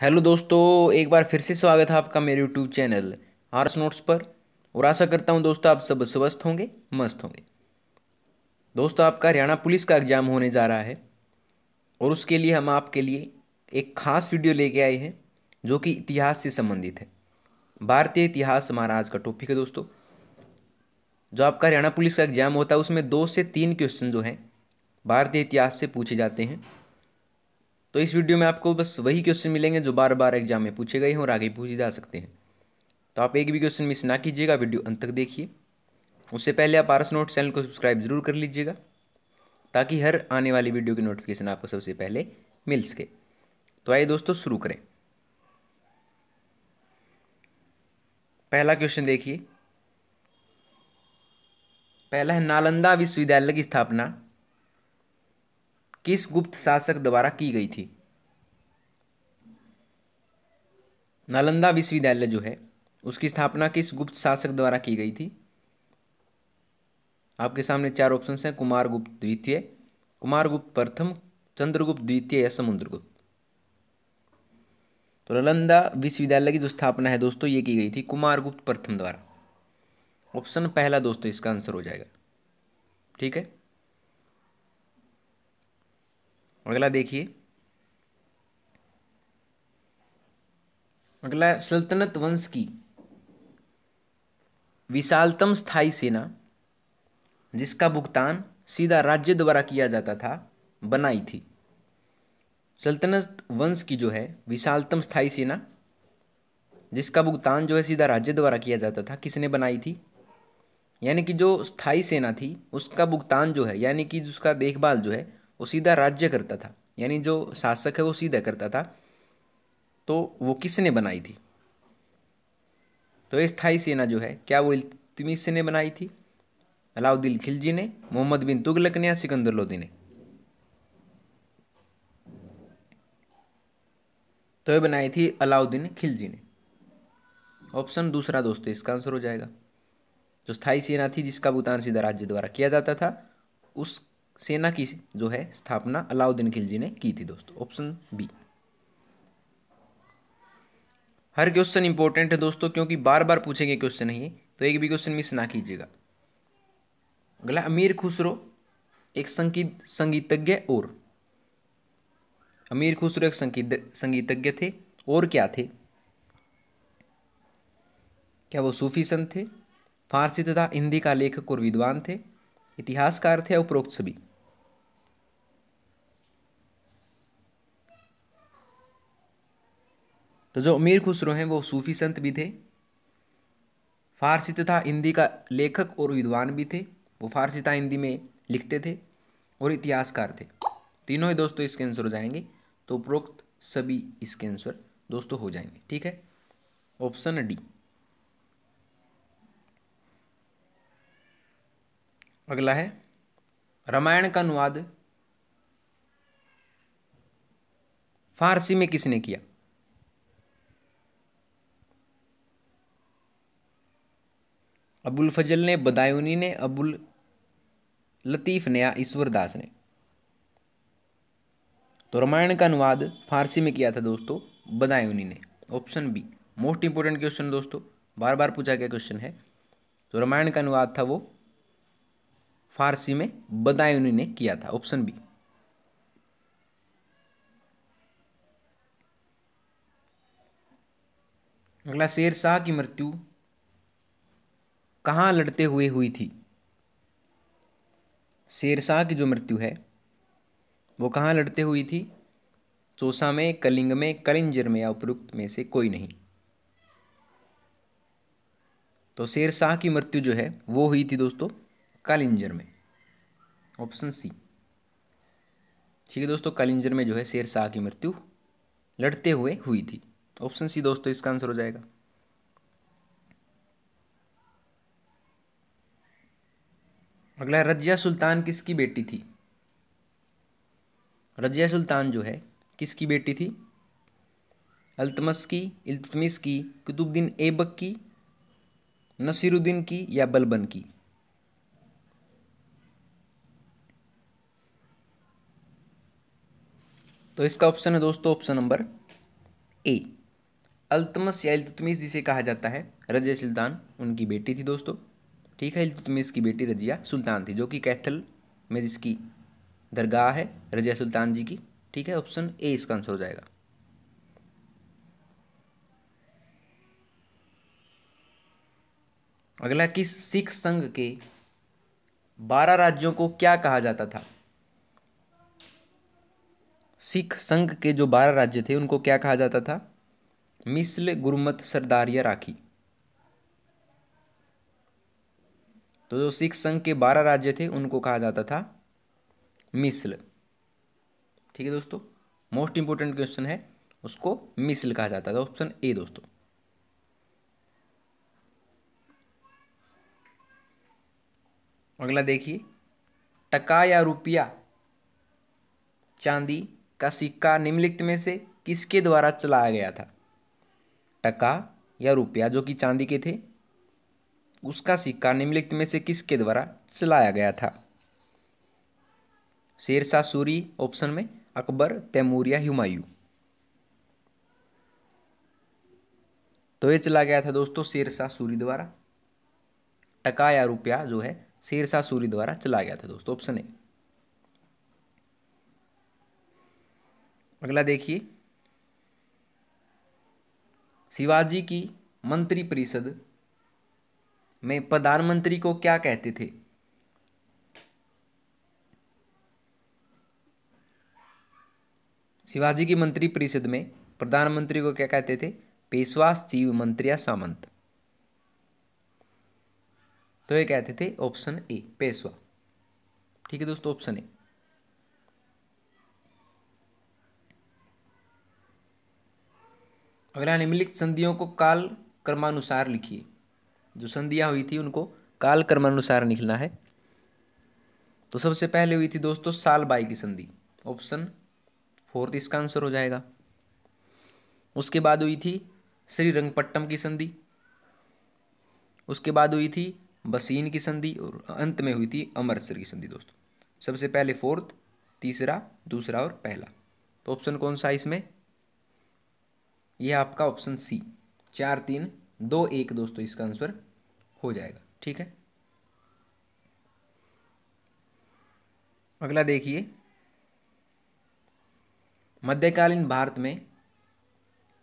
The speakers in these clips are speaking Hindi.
हेलो दोस्तों एक बार फिर से स्वागत है आपका मेरे यूट्यूब चैनल आर्स नोट्स पर और आशा करता हूं दोस्तों आप सब स्वस्थ होंगे मस्त होंगे दोस्तों आपका हरियाणा पुलिस का एग्ज़ाम होने जा रहा है और उसके लिए हम आपके लिए एक खास वीडियो लेके आए हैं जो कि इतिहास से संबंधित है भारतीय इतिहास हमारा आज का टॉपिक है दोस्तों जो आपका हरियाणा पुलिस का एग्ज़ाम होता है उसमें दो से तीन क्वेश्चन जो हैं भारतीय इतिहास से पूछे जाते हैं तो इस वीडियो में आपको बस वही क्वेश्चन मिलेंगे जो बार बार एग्जाम में पूछे गए हैं और आगे पूछे जा सकते हैं तो आप एक भी क्वेश्चन मिस ना कीजिएगा वीडियो अंत तक देखिए उससे पहले आप आरस नोट चैनल को सब्सक्राइब जरूर कर लीजिएगा ताकि हर आने वाली वीडियो की नोटिफिकेशन आपको सबसे पहले मिल सके तो आइए दोस्तों शुरू करें पहला क्वेश्चन देखिए पहला है नालंदा विश्वविद्यालय की स्थापना किस गुप्त शासक द्वारा की गई थी नालंदा विश्वविद्यालय जो है उसकी स्थापना किस गुप्त शासक द्वारा की गई थी आपके सामने चार ऑप्शन हैं कुमारगुप्त द्वितीय कुमारगुप्त प्रथम चंद्रगुप्त द्वितीय या समुद्रगुप्त तो नालंदा विश्वविद्यालय की जो स्थापना है दोस्तों ये की गई थी कुमारगुप्त प्रथम द्वारा ऑप्शन पहला दोस्तों इसका आंसर हो जाएगा ठीक है अगला देखिए अगला सल्तनत वंश की विशालतम स्थाई सेना जिसका भुगतान सीधा राज्य द्वारा किया जाता था बनाई थी सल्तनत वंश की जो है विशालतम स्थाई सेना जिसका भुगतान जो है सीधा राज्य द्वारा किया जाता था किसने बनाई थी यानी कि जो स्थाई सेना थी उसका भुगतान जो है यानी कि उसका देखभाल जो है वो सीधा राज्य करता था यानी जो शासक है वो सीधा करता था तो वो किसने बनाई थी तो स्थाई सेना जो है क्या वो इल्तमिश ने बनाई थी अलाउद्दीन खिलजी ने मोहम्मद बिन तुगलक ने या सिकंदर लोदी ने तो ये बनाई थी अलाउद्दीन खिलजी ने ऑप्शन दूसरा दोस्तों इसका आंसर हो जाएगा जो स्थाई सेना थी जिसका भुगतान सीधा राज्य द्वारा किया जाता था उस सेना की जो है स्थापना अलाउद्दीन खिलजी ने की थी दोस्तों ऑप्शन बी हर क्वेश्चन इंपॉर्टेंट है दोस्तों क्योंकि बार बार पूछेंगे क्वेश्चन है तो एक भी क्वेश्चन मिस ना कीजिएगा अगला अमीर खुसरो एक संगीत संगीतज्ञ और अमीर खुसरो एक संगीत संगीतज्ञ थे और क्या थे क्या वो सूफी संत थे फारसी तथा हिंदी का लेखक और विद्वान थे इतिहासकार थे उपरोक्त सभी तो जो अमीर खुसरो हैं वो सूफी संत भी थे फारसी तथा हिंदी का लेखक और विद्वान भी थे वो फारसी तथा हिंदी में लिखते थे और इतिहासकार थे तीनों ही दोस्तों इसके आंसर हो जाएंगे तो उपरोक्त सभी इसके आंसर दोस्तों हो जाएंगे ठीक है ऑप्शन डी अगला है रामायण का अनुवाद फारसी में किसने किया अबुल फजल ने बदायूनी ने अबुल लतीफ़ ने या ईश्वरदास ने तो रामायण का अनुवाद फारसी में किया था दोस्तों बदायूनी ने option B most important question दोस्तों बार बार पूछा गया क्वेश्चन है तो रामायण का अनुवाद था वो फारसी में बदायूनी ने किया था ऑप्शन बी अगला शेर शाह की मृत्यु कहाँ लड़ते हुए हुई थी शेरशाह की जो मृत्यु है वो कहाँ लड़ते हुई थी चोसा में कलिंग में कलिंजर में या उपरुक्त में से कोई नहीं तो शेरशाह की मृत्यु जो है वो हुई थी दोस्तों कालिंजर में ऑप्शन सी ठीक है दोस्तों कालिंजर में जो है शेरशाह की मृत्यु लड़ते हुए हुई थी ऑप्शन सी दोस्तों इसका आंसर हो जाएगा अगला रजिया सुल्तान किसकी बेटी थी रजिया सुल्तान जो है किसकी बेटी थी अल्तमस की इल्तमिस की कुतुबुद्दीन ऐबक की नसीरुद्दीन की या बलबन की तो इसका ऑप्शन है दोस्तों ऑप्शन नंबर ए अल्तमस या इल्तुतमिस जिसे कहा जाता है रजिया सुल्तान उनकी बेटी थी दोस्तों ठीक है इल्तुतमिश तो की बेटी रजिया सुल्तान थी जो कि कैथल में जिसकी दरगाह है रजिया सुल्तान जी की ठीक है ऑप्शन ए इसका आंसर हो जाएगा अगला किस सिख संघ के बारह राज्यों को क्या कहा जाता था सिख संघ के जो बारह राज्य थे उनको क्या कहा जाता था मिसल गुरमत सरदारिया राखी तो जो सिख संघ के बारह राज्य थे उनको कहा जाता था मिसल ठीक है दोस्तों मोस्ट इंपोर्टेंट क्वेश्चन है उसको मिसल कहा जाता था ऑप्शन ए दोस्तों अगला देखिए टका या रुपया चांदी का सिक्का निम्नलिखित में से किसके द्वारा चलाया गया था टका या रुपया जो कि चांदी के थे उसका सिक्का निम्नलिखित में से किसके द्वारा चलाया गया था शेरशाह सूरी ऑप्शन में अकबर तैमूर या हुमायूं तो ये चला गया था दोस्तों शेरशाह सूरी द्वारा टका या रुपया जो है शेरशाह सूरी द्वारा चला गया था दोस्तों ऑप्शन ए अगला देखिए शिवाजी की मंत्रिपरिषद में प्रधानमंत्री को क्या कहते थे शिवाजी की मंत्री परिषद में प्रधानमंत्री को क्या कहते थे पेशवा शिव मंत्रिया सामंत तो ये कहते थे ऑप्शन ए पेशवा ठीक है दोस्तों ऑप्शन ए अगला निम्नलिखित संधियों को काल क्रमानुसार लिखिए जो संधियाँ हुई थी उनको काल क्रमानुसार लिखना है तो सबसे पहले हुई थी दोस्तों साल बाई की संधि ऑप्शन फोर्थ इसका आंसर हो जाएगा उसके बाद हुई थी श्रीरंगपट्टम की संधि उसके बाद हुई थी बसीन की संधि और अंत में हुई थी अमृतसर की संधि दोस्तों सबसे पहले फोर्थ तीसरा दूसरा और पहला तो ऑप्शन कौन सा इसमें यह आपका ऑप्शन सी चार तीन दो एक दोस्तों इसका आंसर हो जाएगा ठीक है अगला देखिए मध्यकालीन भारत में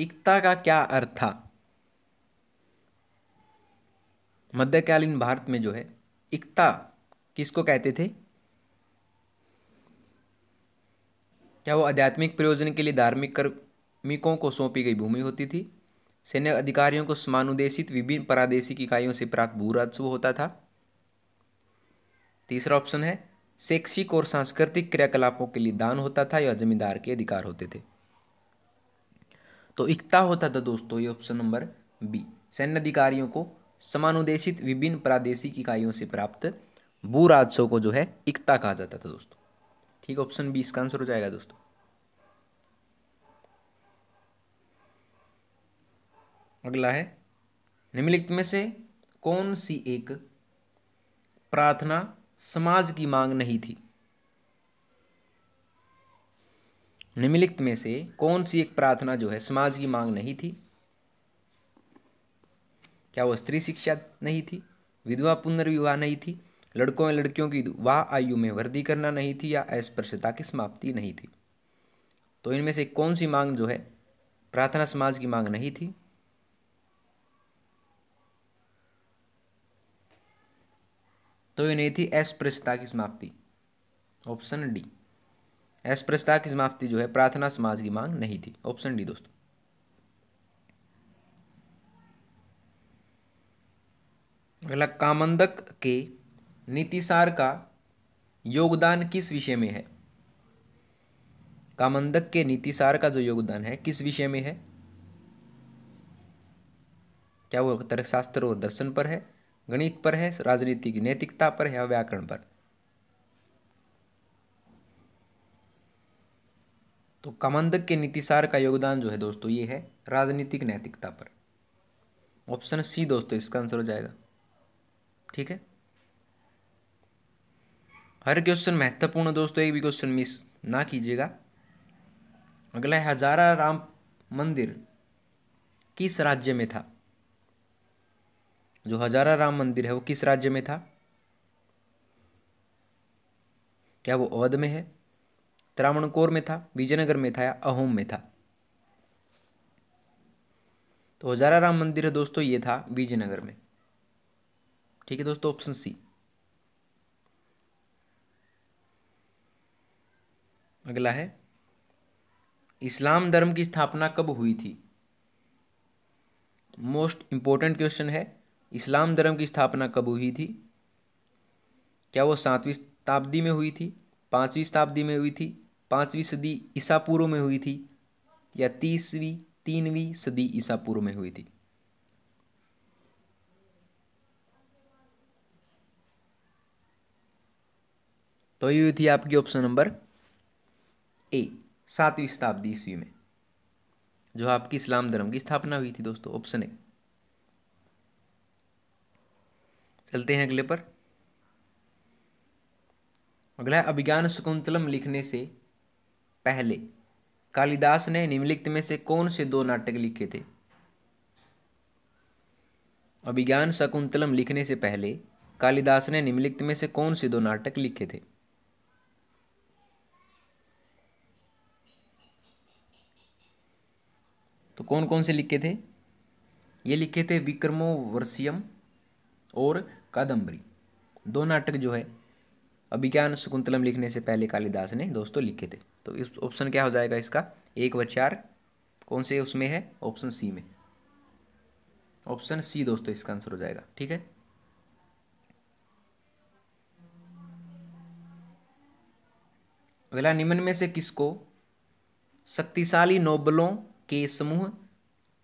एकता का क्या अर्थ था मध्यकालीन भारत में जो है एकता किसको कहते थे क्या वो आध्यात्मिक प्रयोजन के लिए धार्मिक कर्मिकों को सौंपी गई भूमि होती थी सैन्य अधिकारियों को समानुदेशित विभिन्न प्रादेशिक इकाइयों से प्राप्त भू राजस्व होता था तीसरा ऑप्शन है शैक्षिक और सांस्कृतिक क्रियाकलापों के लिए दान होता था या जमींदार के अधिकार होते थे तो इकता होता था दोस्तों ये ऑप्शन नंबर बी सैन्य अधिकारियों को समानुदेशित विभिन्न प्रादेशिक इकाइयों से प्राप्त भू राजस्व को जो है इकता कहा जाता था दोस्तों ठीक ऑप्शन बी इसका आंसर हो जाएगा दोस्तों अगला है निम्नलिखित में से कौन सी एक प्रार्थना समाज की मांग नहीं थी निम्नलिखित में से कौन सी एक प्रार्थना जो है समाज की मांग नहीं थी क्या वो स्त्री शिक्षा नहीं थी विधवा पुनर्विवाह नहीं थी लड़कों या लड़कियों की वाह आयु में वृद्धि करना नहीं थी या अस्पृश्यता की समाप्ति नहीं थी तो इनमें से कौन सी मांग जो है प्रार्थना समाज की मांग नहीं थी तो ये नहीं थी अस्पृश्यता की समाप्ति ऑप्शन डी अस्पृश्यता की समाप्ति जो है प्रार्थना समाज की मांग नहीं थी ऑप्शन डी दोस्तों अगला कामंदक के नीतिसार का योगदान किस विषय में है कामंदक के नीतिसार का जो योगदान है किस विषय में है क्या वो तर्कशास्त्र और दर्शन पर है गणित पर है राजनीति की नैतिकता पर है व्याकरण पर तो कमंदक के नीतिसार का योगदान जो है दोस्तों ये है राजनीतिक नैतिकता पर ऑप्शन सी दोस्तों इसका आंसर हो जाएगा ठीक है हर क्वेश्चन महत्वपूर्ण दोस्तों एक भी क्वेश्चन मिस ना कीजिएगा अगला है हजारा राम मंदिर किस राज्य में था जो हजारा राम मंदिर है वो किस राज्य में था क्या वो अवध में है त्रावणकोर में था विजयनगर में था या अहोम में था तो हजारा राम मंदिर है दोस्तों ये था विजयनगर में ठीक है दोस्तों ऑप्शन सी अगला है इस्लाम धर्म की स्थापना कब हुई थी मोस्ट इंपॉर्टेंट क्वेश्चन है इस्लाम धर्म की स्थापना कब हुई थी क्या वो सातवीं शताब्दी में हुई थी पाँचवीं शताब्दी में हुई थी पाँचवीं सदी ईसा पूर्व में हुई थी या तीसवीं तीनवीं सदी ईसा पूर्व में हुई थी तो ये हुई थी आपकी ऑप्शन नंबर ए सातवीं शताब्दी ईस्वी में जो आपकी इस्लाम धर्म की स्थापना हुई थी दोस्तों ऑप्शन ए चलते हैं अगले पर अगला अभिज्ञान शकुंतलम लिखने से पहले कालिदास ने निम्नलिखित में से कौन से दो नाटक लिखे थे अभिज्ञान शकुंतलम लिखने से पहले कालिदास ने निम्नलिखित में से कौन से दो नाटक लिखे थे तो कौन कौन से लिखे थे ये लिखे थे विक्रमो वर्षियम और कादम्बरी दो नाटक जो है अभिज्ञान शकुंतलम लिखने से पहले कालिदास ने दोस्तों लिखे थे तो इस ऑप्शन क्या हो जाएगा इसका एक व चार कौन से उसमें है ऑप्शन सी में ऑप्शन सी दोस्तों इसका आंसर हो जाएगा ठीक है अगला निम्न में से किसको शक्तिशाली नोबलों के समूह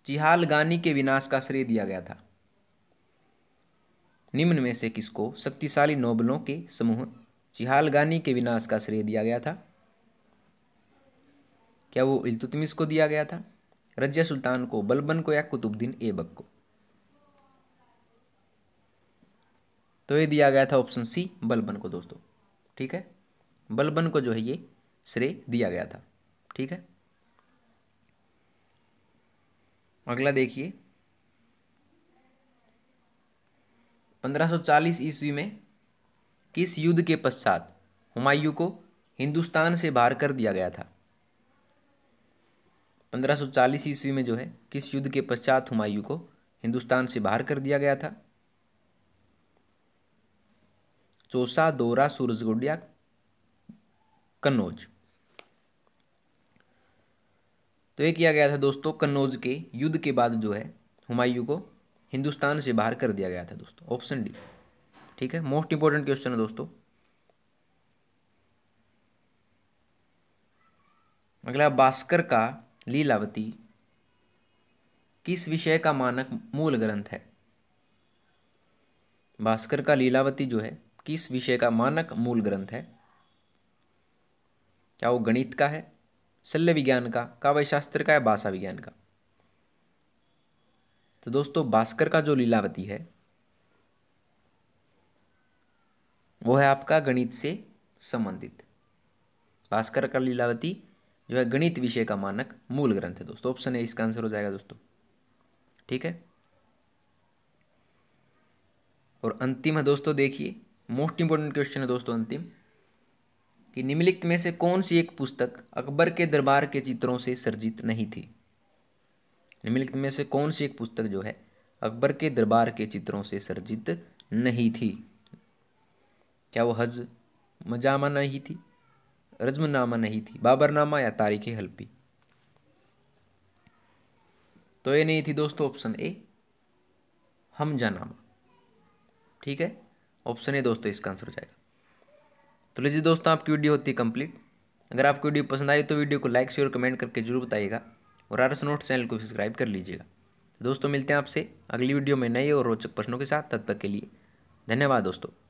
चिहाल गानी के विनाश का श्रेय दिया गया था निम्न में से किसको शक्तिशाली नोबलों के समूह चिहालगानी के विनाश का श्रेय दिया गया था क्या वो इल्तुतमिस को दिया गया था रजिया सुल्तान को बलबन को या कुतुबुद्दीन ऐबक को तो ये दिया गया था ऑप्शन सी बलबन को दोस्तों ठीक है बलबन को जो है ये श्रेय दिया गया था ठीक है अगला देखिए 1540 ईस्वी में किस युद्ध के पश्चात हुमायूं को हिंदुस्तान से बाहर कर दिया गया था 1540 ईस्वी में जो है किस युद्ध के पश्चात हुमायूं को हिंदुस्तान से बाहर कर दिया गया था चौसा दौरा सूरजगुडिया कन्नौज तो ये किया गया था दोस्तों कन्नौज के युद्ध के बाद जो है हुमायूं को हिंदुस्तान से बाहर कर दिया गया था दोस्तों ऑप्शन डी ठीक है मोस्ट इंपॉर्टेंट क्वेश्चन है दोस्तों अगला भास्कर का लीलावती किस विषय का मानक मूल ग्रंथ है भास्कर का लीलावती जो है किस विषय का मानक मूल ग्रंथ है क्या वो गणित का है शल्य विज्ञान का काव्यशास्त्र का या भाषा विज्ञान का तो दोस्तों भास्कर का जो लीलावती है वो है आपका गणित से संबंधित भास्कर का लीलावती जो है गणित विषय का मानक मूल ग्रंथ है दोस्तों ऑप्शन ए इसका आंसर हो जाएगा दोस्तों ठीक है और अंतिम है दोस्तों देखिए मोस्ट इंपॉर्टेंट क्वेश्चन है दोस्तों अंतिम कि निम्नलिखित में से कौन सी एक पुस्तक अकबर के दरबार के चित्रों से सर्जित नहीं थी निम्नलिखित में से कौन सी एक पुस्तक जो है अकबर के दरबार के चित्रों से सर्जित नहीं थी क्या वो हज मजामा नहीं थी रजमनामा नहीं थी बाबरनामा या तारीख हल्पी तो ये नहीं थी दोस्तों ऑप्शन ए हमजानामा ठीक है ऑप्शन ए दोस्तों इसका आंसर हो जाएगा तो लीजिए दोस्तों आपकी वीडियो होती है कंप्लीट अगर आपको वीडियो पसंद आई तो वीडियो को लाइक शेयर कमेंट करके जरूर बताइएगा और आर एस नोट चैनल को सब्सक्राइब कर लीजिएगा दोस्तों मिलते हैं आपसे अगली वीडियो में नए और रोचक प्रश्नों के साथ तब तक के लिए धन्यवाद दोस्तों